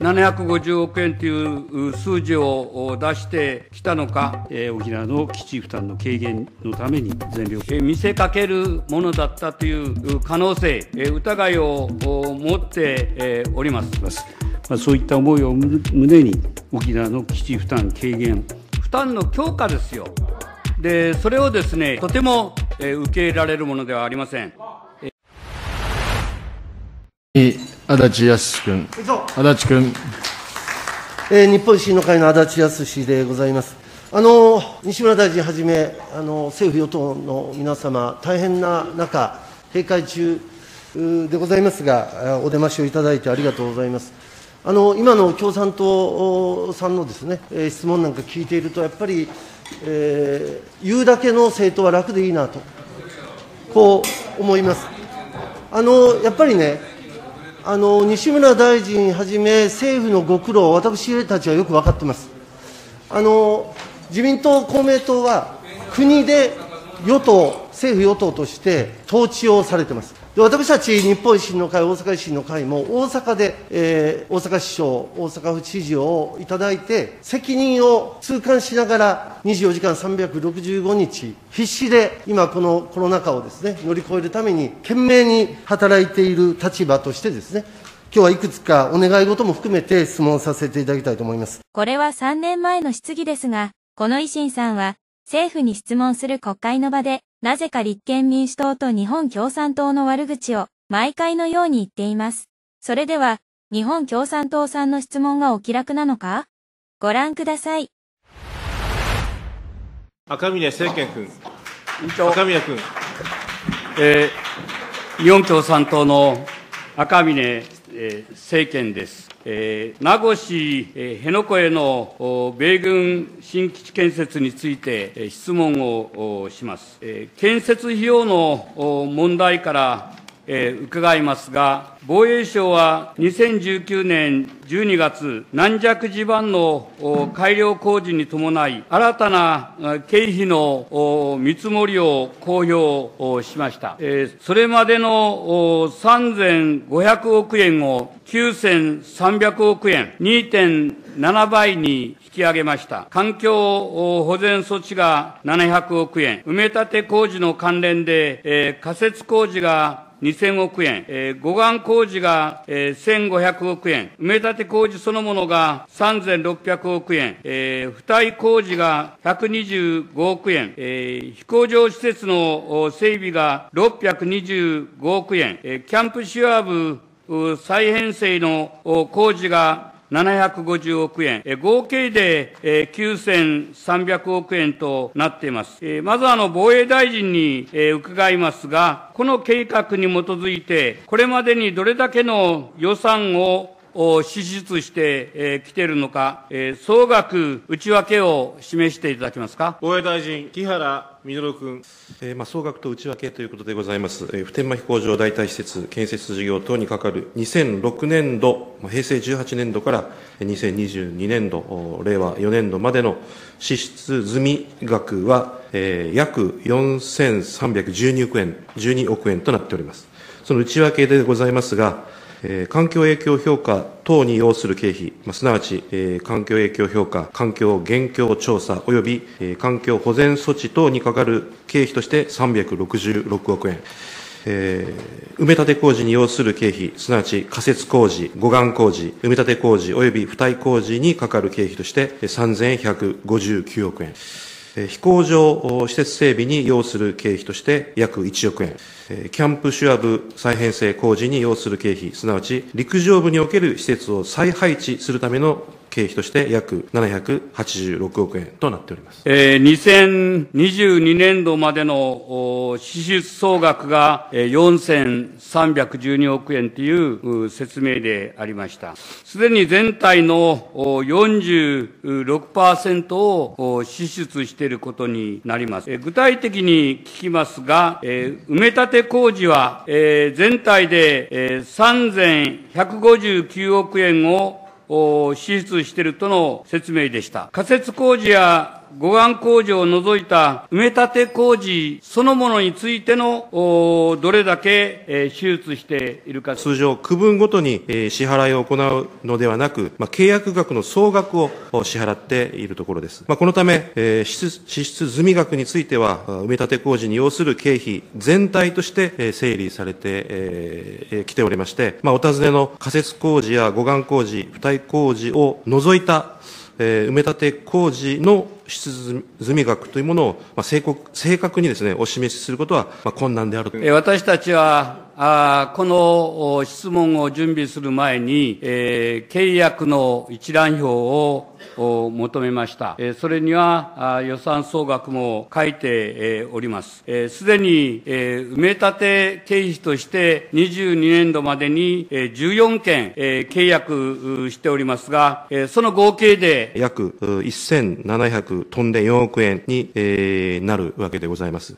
750億円という数字を出してきたのか、えー、沖縄の基地負担の軽減のために全力、えー、見せかけるものだったという可能性、えー、疑いを持っております。まあ、そういった思いを胸に沖縄の基地負担軽減負担の強化ですよでそれをですねとても、え受け入れられるものではありません。えー足立康君。足立君。えー、日本維新の会の足立康でございます。あの西村大臣はじめあの、政府・与党の皆様、大変な中、閉会中でございますが、お出ましをいただいてありがとうございます。あの今の共産党さんのですね、え質問なんか聞いていると、やっぱり、えー、言うだけの政党は楽でいいなと、こう思います。あのやっぱりねあの西村大臣はじめ、政府のご苦労、私たちはよく分かってます。あの自民党、公明党は、国で与党、政府・与党として統治をされてます。で私たち日本維新の会、大阪維新の会も、大阪で、えー、大阪市長、大阪府知事をいただいて、責任を痛感しながら、24時間365日、必死で今、このコロナ禍をですね、乗り越えるために、懸命に働いている立場としてですね、今日はいくつかお願い事も含めて質問させていただきたいと思います。これは3年前の質疑ですが、この維新さんは、政府に質問する国会の場で、なぜか立憲民主党と日本共産党の悪口を毎回のように言っています。それでは、日本共産党さんの質問がお気楽なのかご覧ください。赤嶺政権君。赤嶺君。えー、日本共産党の赤嶺えー、政権です。えー、名護市、辺野古への米軍新基地建設について、えー、質問をします、えー。建設費用の問題からえー、伺いますが、防衛省は2019年12月、軟弱地盤の改良工事に伴い、新たな経費の見積もりを公表しました。えー、それまでの3500億円を9300億円、2.7倍に引き上げました。環境保全措置が700億円、埋め立て工事の関連で、えー、仮設工事が2000億円、えー、護岸工事が、えー、1500億円、埋め立て工事そのものが3600億円、えー、付帯工事が125億円、えー、飛行場施設の整備が625億円、えー、キャンプシュアーブ再編成の工事が750億円、合計で9300億円となっています。まずあの防衛大臣に伺いますが、この計画に基づいて、これまでにどれだけの予算を支出してきているのか、総額内訳を示していただけますか。防衛大臣、木原稔君。えー、まあ、総額と内訳ということでございます。えー、普天間飛行場代替施設建設事業等にかかる2006年度、平成18年度から2022年度、令和4年度までの支出済み額は、えー、約4312億円、12億円となっております。その内訳でございますが、え環境影響評価等に要する経費、ますなわち、え環境影響評価、環境現況調査及び、え環境保全措置等にかかる経費として366億円。えー、埋め立て工事に要する経費、すなわち仮設工事、護岸工事、埋め立て工事及び付帯工事にかかる経費として3159億円。飛行場施設整備に要する経費として約1億円、キャンプシュア部再編成工事に要する経費、すなわち陸上部における施設を再配置するための経費として約786億円となっております。えー、2022年度までの支出総額が4312億円という説明でありました。すでに全体の46%を支出していることになります。え具体的に聞きますが、えー、埋め立て工事は、えー、全体で、えー、3159億円をを支出しているとの説明でした。仮設工事や護岸工事を除いた埋め立て工事そのものについての、どれだけ、えー、手術しているか。通常、区分ごとに、えー、支払いを行うのではなく、まあ、契約額の総額を支払っているところです。まあ、このため、えー、支出済み額については、埋め立て工事に要する経費全体として、えー、整理されてき、えー、来ておりまして、まあ、お尋ねの仮設工事や護岸工事、付帯工事を除いた、えー、埋め立て工事の出済み額というものを、まあ、正確にです、ね、お示しすることは、まあ、困難である私たちはあこの質問を準備する前に、えー、契約の一覧表を求めました。えー、それにはあ予算総額も書いて、えー、おります。す、えー、で、に、えー、埋め立て経費として22年度までに、えー、14件、えー、契約しておりますが、えー、その合計で約1700飛んで4億円に、えー、なるわけでございます。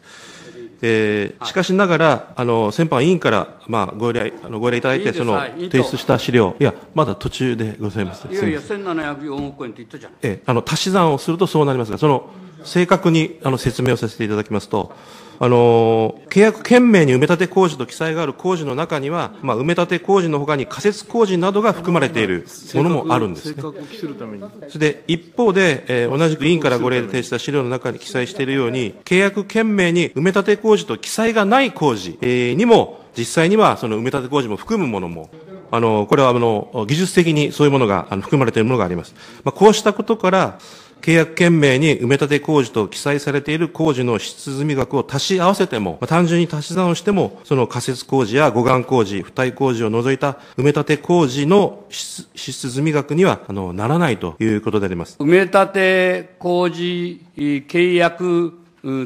えー、しかしながら、あの先般、委員から、まあ、ご依頼あのご依頼いただいて、その提出した資料、いや、まだ途中でございます。いやいや、1704億円って言ったじゃえー、あの足し算をするとそうなりますが、その正確にあの説明をさせていただきますと、あの、契約件名に埋め立て工事と記載がある工事の中には、まあ、埋め立て工事のほかに仮設工事などが含まれているものもあるんですね。それで、一方で、えー、同じく委員からご例で提出した資料の中に記載しているように、契約件名に埋め立て工事と記載がない工事、えー、にも、実際にはその埋め立て工事も含むものも、あの、これはあの、技術的にそういうものがあの含まれているものがあります。まあ、こうしたことから、契約件名に埋め立て工事と記載されている工事の質積み額を足し合わせても、まあ、単純に足し算をしても、その仮設工事や護岸工事、付帯工事を除いた埋め立て工事の質積み額にはあのならないということであります。埋め立て工事契約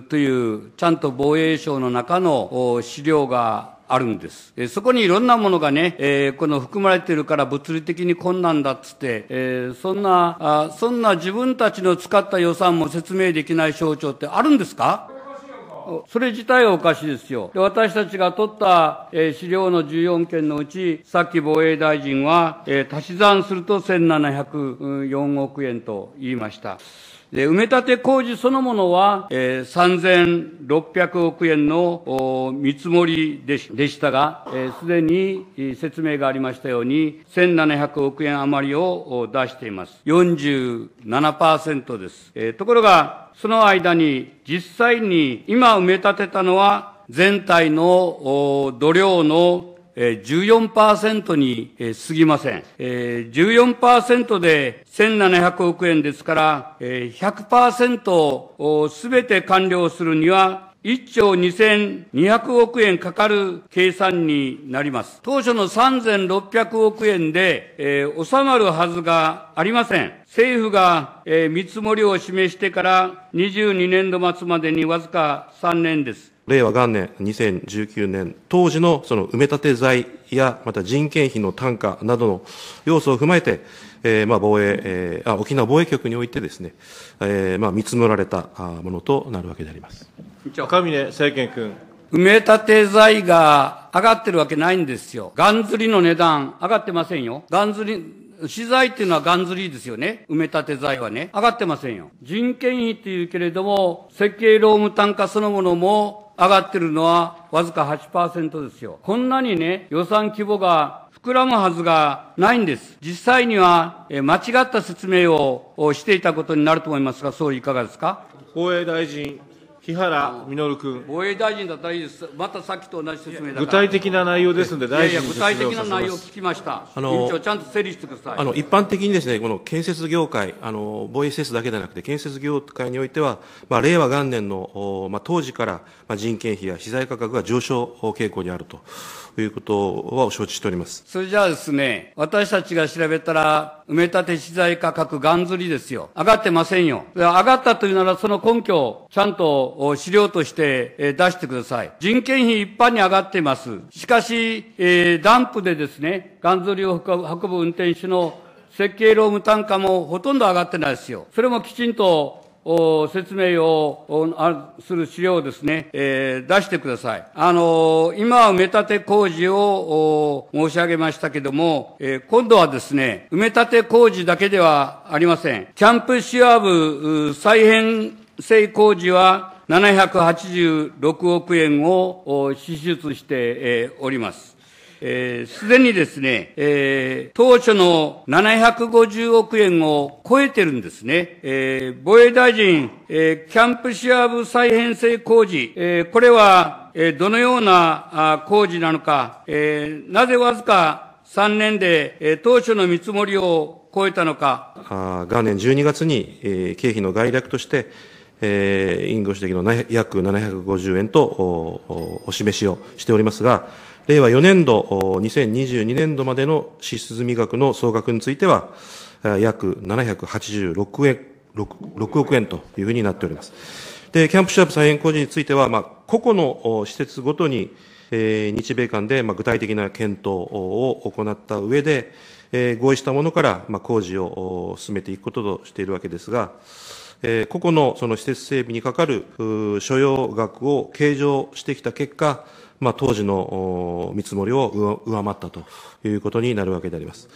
という、ちゃんと防衛省の中の資料があるんです。えそこにいろんなものがね、えこの含まれてるから物理的に困難だっつって、えそんなあ、そんな自分たちの使った予算も説明できない省庁ってあるんですかそれ自体はおかしいですよ。で私たちが取った、えー、資料の14件のうち、さっき防衛大臣は、えー、足し算すると1704億円と言いました。で埋め立て工事そのものは、えー、3600億円の見積もりでしたが、す、えー、で、に説明がありましたように、1700億円余りを出しています。47%です。えー、ところが、その間に実際に今埋め立てたのは全体の土量の14%に過ぎません。14%で1700億円ですから、100%すべて完了するには、1兆2200億円かかる計算になります。当初の3600億円で、えー、収まるはずがありません。政府が、えー、見積もりを示してから22年度末までにわずか3年です。令和元年2019年、当時のその埋め立て材や、また人件費の単価などの要素を踏まえて、えー、まあ防衛、えー、あ沖縄防衛局においてですね、えー、まあ見積もられたものとなるわけであります。赤嶺政権君。埋め立て材が上がってるわけないんですよ。ガンズりの値段上がってませんよ。ガンズり、資材っていうのはガンズリですよね。埋め立て材はね。上がってませんよ。人件費っていうけれども、設計労務単価そのものも上がってるのはわずか8%ですよ。こんなにね、予算規模が膨らむはずがないんです。実際には、間違った説明をしていたことになると思いますが、総理いかがですか防衛大臣、木原稔君。防衛大臣だったらいいです。またさっきと同じ説明だから。具体的な内容ですので、大臣に説明をいやいや、具体的な内容を聞きました。あの、委員長、ちゃんと整理してください。あの、一般的にですね、この建設業界、あの、防衛施設だけではなくて、建設業界においては、まあ、令和元年の、まあ、当時から、まあ、人件費や資材価格が上昇傾向にあると。ということは承知しております。それじゃあですね、私たちが調べたら、埋め立て資材価格がんずりですよ。上がってませんよ。上がったというなら、その根拠をちゃんと資料として出してください。人件費一般に上がっています。しかし、えー、ダンプでですね、がんずりを運ぶ運転手の設計労務単価もほとんど上がってないですよ。それもきちんと説明をする資料をですね、えー、出してください。あのー、今は埋め立て工事を申し上げましたけども、えー、今度はですね、埋め立て工事だけではありません。キャンプシア部再編成工事は786億円を支出しております。えー、すでにですね、えー、当初の750億円を超えてるんですね。えー、防衛大臣、えー、キャンプシア部再編成工事、えー、これは、えー、どのような工事なのか、えー、なぜわずか3年で、えー、当初の見積もりを超えたのか。あ元年12月に、えー、経費の概略として、えー、委員ご指摘の約750円とおお示しをしておりますが、令和4年度、2022年度までの支出済み額の総額については、約786円、6億円というふうになっております。で、キャンプシャープ再編工事については、まあ、個々の施設ごとに、えー、日米間で、まあ、具体的な検討を行った上で、えー、合意したものから、まあ、工事を進めていくこととしているわけですが、えー、個々のその施設整備にかかる所要額を計上してきた結果、まあ、当時の見積もりを上回ったということになるわけであります。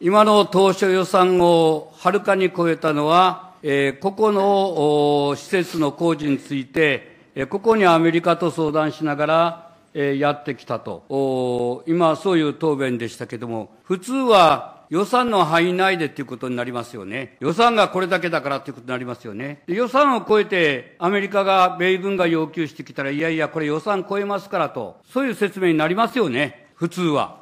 今の当初予算をはるかに超えたのは、えー、ここの施設の工事について、えー、こにアメリカと相談しながら、えー、やってきたと、今、そういう答弁でしたけれども、普通は予算の範囲内でということになりますよね。予算がこれだけだからということになりますよね。予算を超えて、アメリカが、米軍が要求してきたら、いやいや、これ予算超えますからと、そういう説明になりますよね。普通は。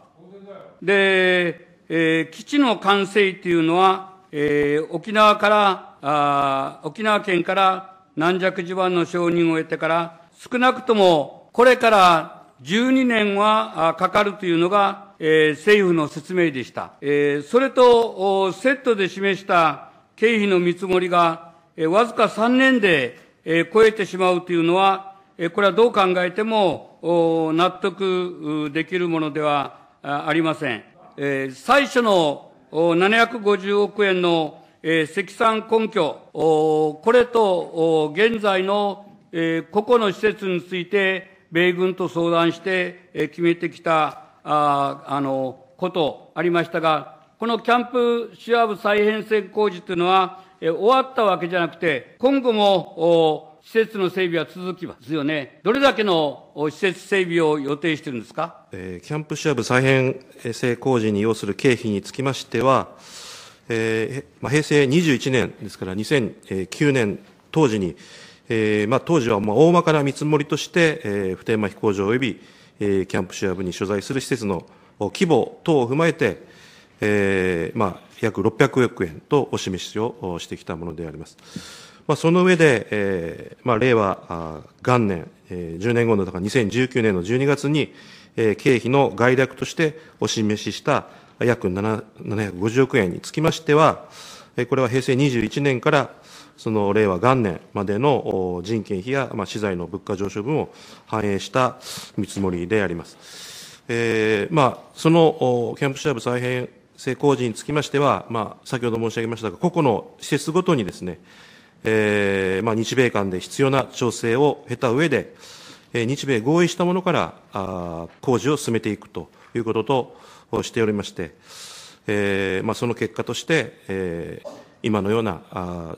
で、えー、基地の完成っていうのは、えー、沖縄から、あ沖縄県から軟弱地盤の承認を得てから、少なくともこれから12年はかかるというのがえ政府の説明でした。えそれと、セットで示した経費の見積もりが、えわずか3年で、え超えてしまうというのは、えこれはどう考えても、納得できるものではありません。え最初の750億円の、え積算根拠、これと、現在の個々の施設について、米軍と相談して決めてきたああのことありましたが、このキャンプシュアブ再編成工事というのは、え終わったわけじゃなくて、今後も施設の整備は続きますよね。どれだけの施設整備を予定してるんですか、えー、キャンプシュアブ再編成工事に要する経費につきましては、えーまあ、平成21年ですから2009年当時に、えーまあ、当時はまあ大まかな見積もりとして、えー、普天間飛行場及びえキャンプシュア部に所在する施設の規模等を踏まえて、えーまあ、約600億円とお示しをしてきたものであります。まあ、その上で、えーまあ、令和元年、え10年後のだから2019年の12月に、え経費の概略としてお示しした約750億円につきましては、これは平成21年からその令和元年までの人件費や、まあ、資材の物価上昇分を反映した見積もりであります。えー、まあ、そのキャンプシャーブ再編成工事につきましては、まあ、先ほど申し上げましたが、個々の施設ごとにですね、えー、まあ、日米間で必要な調整を経た上で、えー、日米合意したものからあ工事を進めていくということとしておりまして、えーまあ、その結果として、えー今のような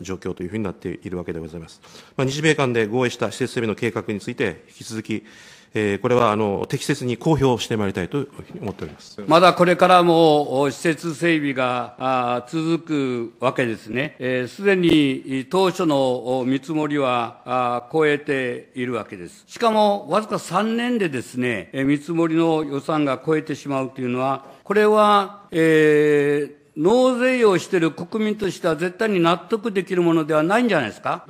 状況というふうになっているわけでございます。まあ、日米間で合意した施設整備の計画について、引き続き、えー、これはあの適切に公表してまいりたいと思っておりますまだこれからも施設整備が続くわけですね、す、えー、で、に当初の見積もりは超えているわけです。しかも、わずか3年でですね、見積もりの予算が超えてしまうというのは、これは、えー、納税をしている国民としては絶対に納得できるものではないんじゃないですか。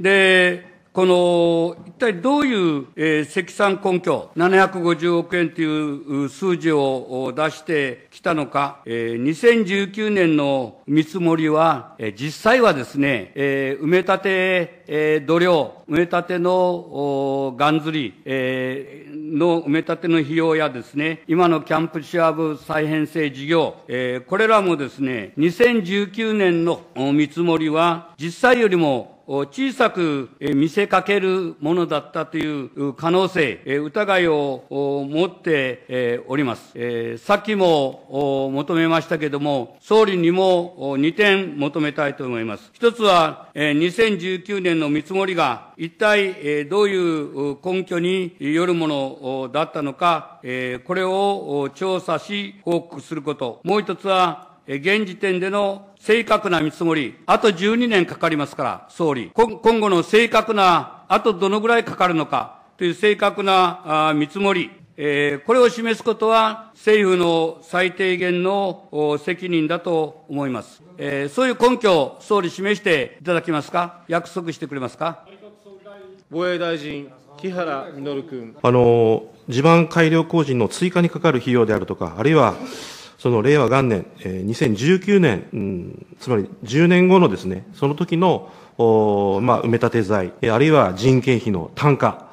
で、この、一体どういう、えー、積算根拠、750億円という数字を出してきたのか、えー、2019年の見積もりは、えー、実際はですね、えー、埋め立て、えー、土量、埋め立てのおがんズり、えー、の埋め立ての費用やですね、今のキャンプシアブ再編成事業、えー、これらもですね、2019年の見積もりは、実際よりも小さく見せかけるものだったという可能性、疑いを持っております。さっきも求めましたけども、総理にも2点求めたいと思います。一つは、2019年の見積もりが一体どういう根拠によるものだったのか、これを調査し報告すること。もう一つは、現時点での正確な見積もり、あと12年かかりますから、総理、今後の正確な、あとどのぐらいかかるのか、という正確な見積もり、えー、これを示すことは政府の最低限の責任だと思います。えー、そういう根拠を総理示していただけますか約束してくれますか防衛大臣、木原稔君。あの、地盤改良工事の追加にかかる費用であるとか、あるいは、その令和元年、えー、2019年、うん、つまり10年後のですね、その時の、おまあ、埋め立て財、あるいは人件費の単価、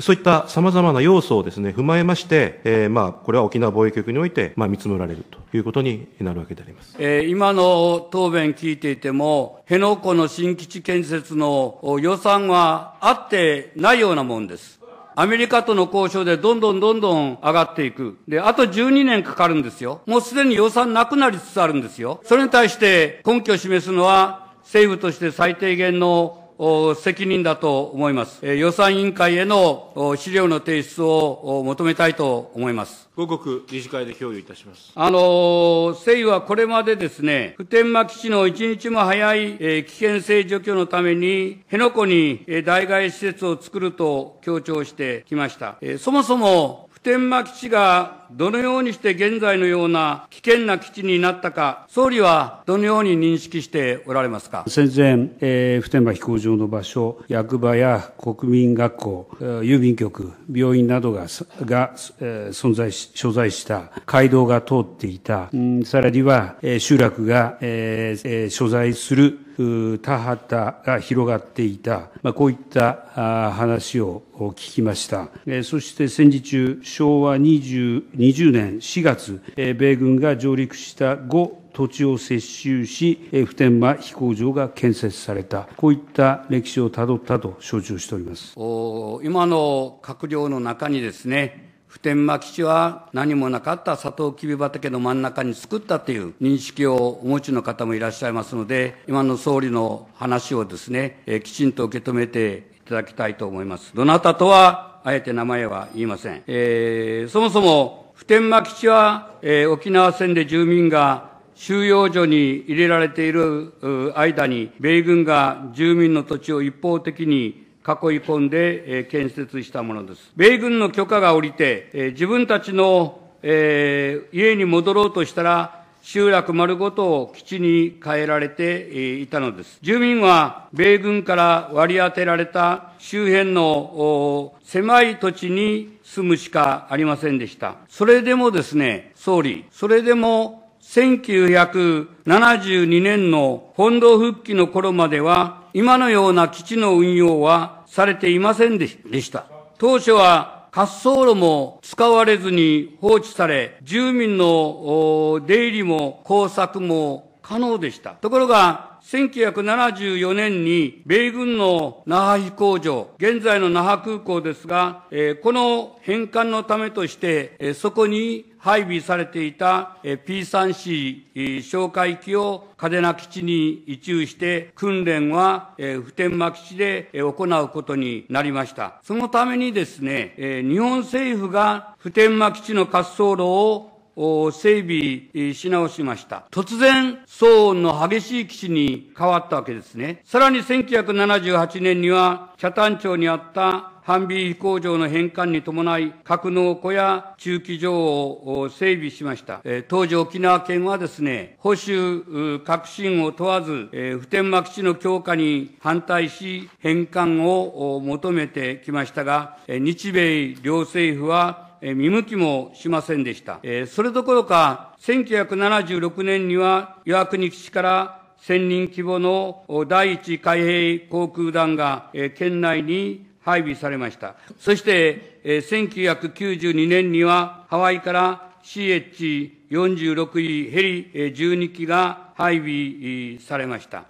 そういった様々な要素をですね、踏まえまして、えー、まあ、これは沖縄防衛局において、まあ、見積もられるということになるわけであります。えー、今の答弁聞いていても、辺野古の新基地建設の予算はあってないようなもんです。アメリカとの交渉でどんどんどんどん上がっていく。で、あと12年かかるんですよ。もうすでに予算なくなりつつあるんですよ。それに対して根拠を示すのは、政府として最低限の責任だと思います。予算委員会への資料の提出を求めたいと思います。五国理事会で共有いたします。あの政府はこれまでですね、普天間基地の一日も早い、え危険性除去のために、辺野古に、えー、代替施設を作ると強調してきました。えそもそも普天間基地がどのようにして現在のような危険な基地になったか、総理はどのように認識しておられますか。戦前、えー、普天間飛行場の場所、役場や国民学校、郵便局、病院などがが、えー、存在し所在した街道が通っていた、うん、さらには、えー、集落が、えーえー、所在する田畑が広がっていた、まあ、こういった話を聞きました。そして戦時中、昭和20年4月、米軍が上陸した後、土地を接収し、普天間飛行場が建設された、こういった歴史をたどったと承知をしております今の閣僚の中にですね、普天間基地は何もなかったサトウキビ畑の真ん中に作ったという認識をお持ちの方もいらっしゃいますので、今の総理の話をですね、えきちんと受け止めていただきたいと思います。どなたとは、あえて名前は言いません。えー、そもそも普天間基地は、えー、沖縄戦で住民が収容所に入れられている間に、米軍が住民の土地を一方的に囲い込んで、えー、建設したものです。米軍の許可が下りて、えー、自分たちの、えー、家に戻ろうとしたら、集落丸ごとを基地に変えられていたのです。住民は米軍から割り当てられた周辺の狭い土地に済むしかありませんでした。それでもですね、総理、それでも1972年の本土復帰の頃までは、今のような基地の運用はされていませんでした。当初は滑走路も使われずに放置され、住民の出入りも工作も可能でした。ところが、1974年に米軍の那覇飛行場、現在の那覇空港ですが、えー、この返還のためとして、えー、そこに配備されていた P3C 哨戒機を嘉手納基地に移駐して訓練は普天間基地で行うことになりました。そのためにですね、日本政府が普天間基地の滑走路を整備し直しました。突然、騒音の激しい基地に変わったわけですね。さらに1978年には、北谷町にあったハンビー飛行場の返還に伴い、格納庫や駐機場を整備しました。え当時沖縄県はですね、保守、革新を問わず、え普天間基地の強化に反対し、返還を求めてきましたが、え日米両政府はえ見向きもしませんでした。えそれどころか、1976年には岩国基地から1000人規模の第一海兵航空団が、え県内に配備されました。そして、え1992年にはハワイから CH46E ヘリ12機が配備されました。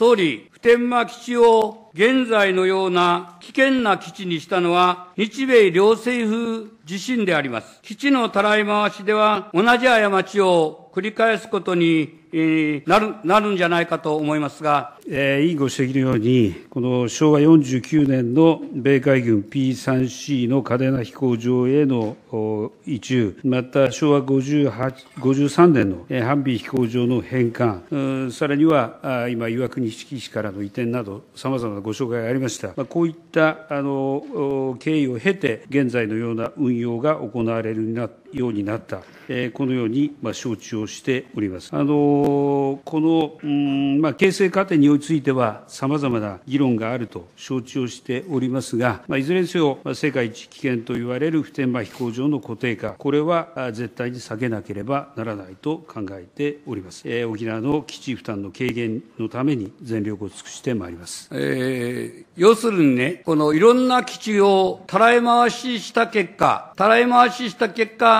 総理、普天間基地を現在のような危険な基地にしたのは日米両政府自身であります。基地のたらい回しでは同じ過ちを繰り返すことになる、なるんじゃないかと思いますが。えー、委員ご指摘のように、この昭和49年の米海軍 P3C の嘉手納飛行場への移住、また昭和5 3年の反備飛行場の返還、さらには今、岩国敷市からの移転など、さまざまなご紹介がありました。まあ、こういったあの経緯を経て、現在のような運用が行われるようになったようになった、えこのように承知をしております。あのこの、うんまあ、形成過程については、さまざまな議論があると承知をしておりますが、まあ、いずれにせよ、まあ、世界一危険と言われる普天間飛行場の固定化、これは絶対に避けなければならないと考えております。えー、沖縄の基地負担の軽減のために全力を尽くしてまいります。えー、要するにね、このいろんな基地をたらい回しした結果、たらい回しした結果、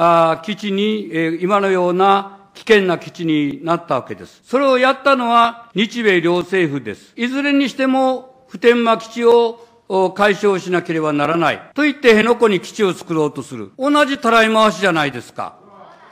あ基地に、え今のような危険な基地になったわけです。それをやったのは日米両政府です。いずれにしても普天間基地を解消しなければならない。と言って辺野古に基地を作ろうとする。同じたらい回しじゃないですか。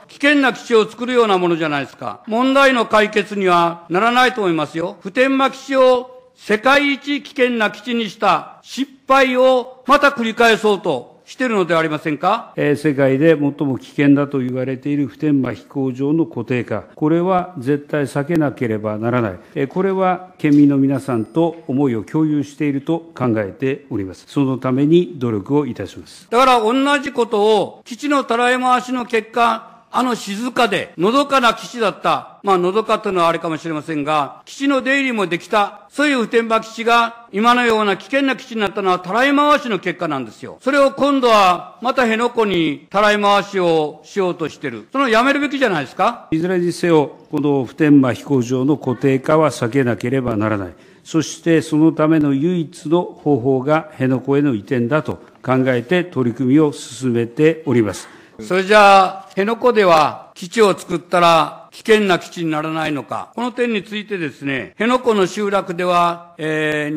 危険な基地を作るようなものじゃないですか。問題の解決にはならないと思いますよ。普天間基地を世界一危険な基地にした失敗をまた繰り返そうとしてるのではありませんか、えー、世界で最も危険だと言われている普天間飛行場の固定化、これは絶対避けなければならない、えー、これは県民の皆さんと思いを共有していると考えております。そのために努力をいたします。だから同じことを基地のたらい回しの結果、あの静かで、のどかな基地だった、まあ、のどかというのはあれかもしれませんが、基地の出入りもできた、そういう普天間基地が、今のような危険な基地になったのは、たらい回しの結果なんですよ。それを今度は、また辺野古にたらい回しをしようとしてる。そのやめるべきじゃないですかいずれにせよ、この普天間飛行場の固定化は避けなければならない。そしてそのための唯一の方法が辺野古への移転だと考えて取り組みを進めております。それじゃあ、辺野古では基地を作ったら危険な基地にならないのか。この点についてですね、辺野古の集落では、えー、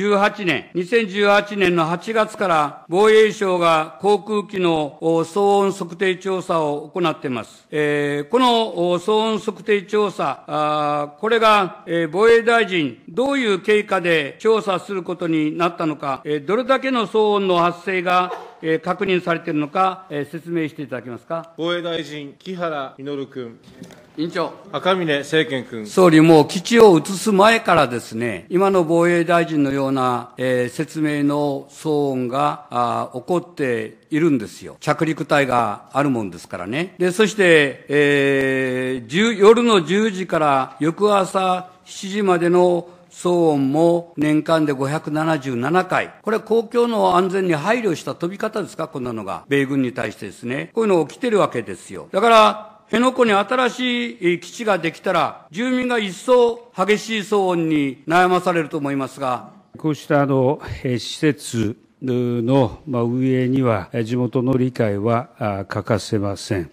2018年、2018年の8月から防衛省が航空機の騒音測定調査を行っています。えー、この騒音測定調査、あこれが、えー、防衛大臣、どういう経過で調査することになったのか、えー、どれだけの騒音の発生がえー、確認されているのか、えー、説明していただけますか。防衛大臣、木原稔君。委員長。赤嶺政権君。総理、もう基地を移す前からですね、今の防衛大臣のような、えー、説明の騒音があ起こっているんですよ。着陸隊があるもんですからね。で、そして、えー、夜の10時から翌朝7時までの騒音も年間で577回。これは公共の安全に配慮した飛び方ですかこんなのが。米軍に対してですね。こういうの起きてるわけですよ。だから、辺野古に新しい基地ができたら、住民が一層激しい騒音に悩まされると思いますが。こうしたあの、え施設の運営には、地元の理解は欠かせません。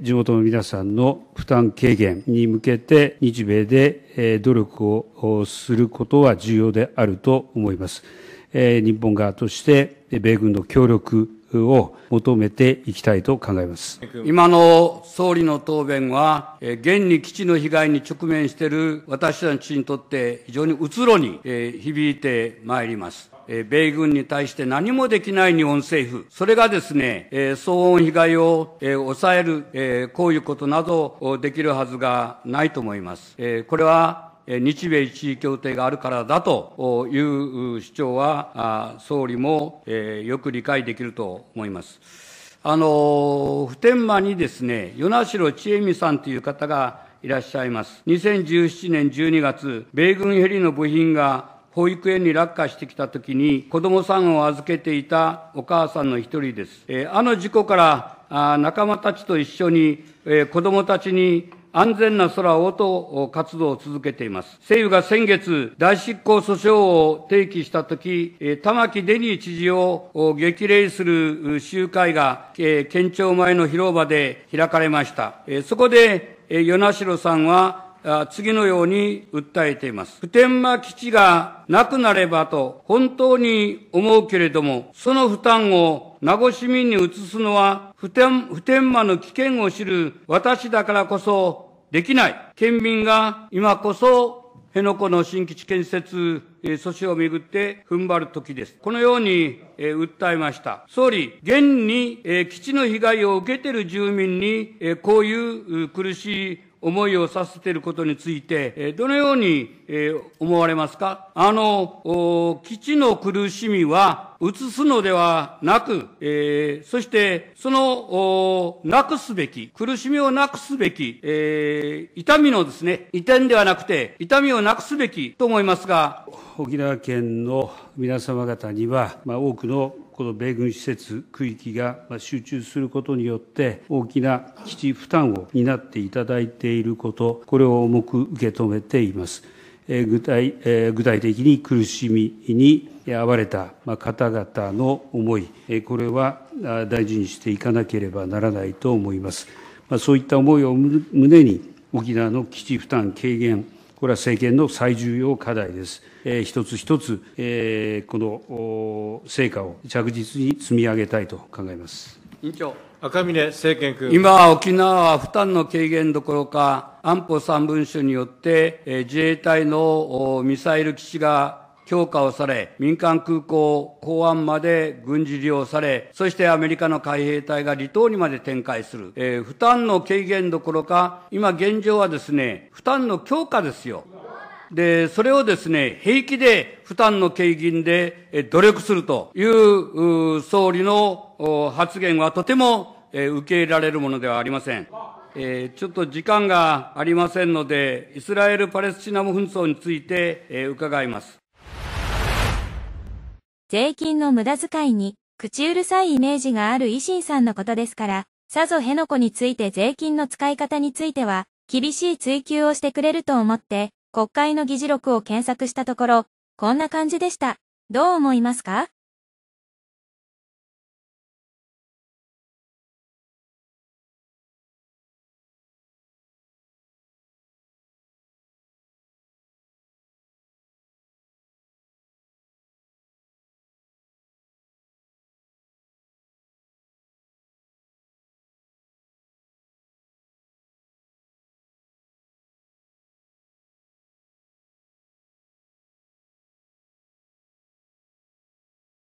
地元の皆さんの負担軽減に向けて、日米で努力をすることは重要であると思います。日本側として、米軍の協力を求めていきたいと考えます今の総理の答弁は、現に基地の被害に直面している私たちにとって、非常にうつろに響いてまいります。米軍に対して何もできない日本政府、それがですね、騒音被害を、抑える、こういうことなどできるはずがないと思います。これは日米地位協定があるからだという主張は、総理もよく理解できると思います。あの、普天間にですね、与那城千恵美さんという方がいらっしゃいます。2017年12月、米軍ヘリの部品が保育園に落下してきたときに、子供さんを預けていたお母さんの一人です。えー、あの事故から仲間たちと一緒に、えー、子供たちに安全な空をと活動を続けています。政府が先月、大執行訴訟を提起したとき、玉城デニー知事を激励する集会が、県庁前の広場で開かれました。そこで、与那城さんは、次のように訴えています。普天間基地がなくなればと本当に思うけれども、その負担を名護市民に移すのは普天普天間の危険を知る私だからこそできない。県民が今こそ辺野古の新基地建設、え阻止をめぐって踏ん張る時です。このように、えー、訴えました。総理、現に、えー、基地の被害を受けている住民に、えー、こういう苦しい思いをさせていることについて、どのように思われますかあの、基地の苦しみは、移すのではなく、えー、そしてその、なくすべき、苦しみをなくすべき、えー、痛みのですね、移転ではなくて、痛みをなくすべきと思いますが、沖縄県の皆様方には、まあ、多くのこの米軍施設区域が集中することによって、大きな基地負担を担っていただいていること、これを重く受け止めています。具体具体的に苦しみに遭れた方々の思い、これは大事にしていかなければならないと思います。そういった思いを胸に、沖縄の基地負担軽減、これは政権の最重要課題です。一つ一つ、この成果を着実に積み上げたいと考えます。委員長赤嶺政権君今、沖縄は負担の軽減どころか、安保3文書によって、自衛隊のミサイル基地が強化をされ、民間空港、港湾まで軍事利用され、そしてアメリカの海兵隊が離島にまで展開する。えー、負担の軽減どころか、今現状はですね、負担の強化ですよ。で、それをですね、平気で負担の軽減で努力するという総理の発言はとてもえ受け入れられるものではありません。えー、ちょっと時間がありませんので、イスラエル・パレスチナ紛争について、えー、伺います。税金の無駄遣いに、口うるさいイメージがある維新さんのことですから、さぞ辺野古について税金の使い方については、厳しい追及をしてくれると思って、国会の議事録を検索したところ、こんな感じでした。どう思いますか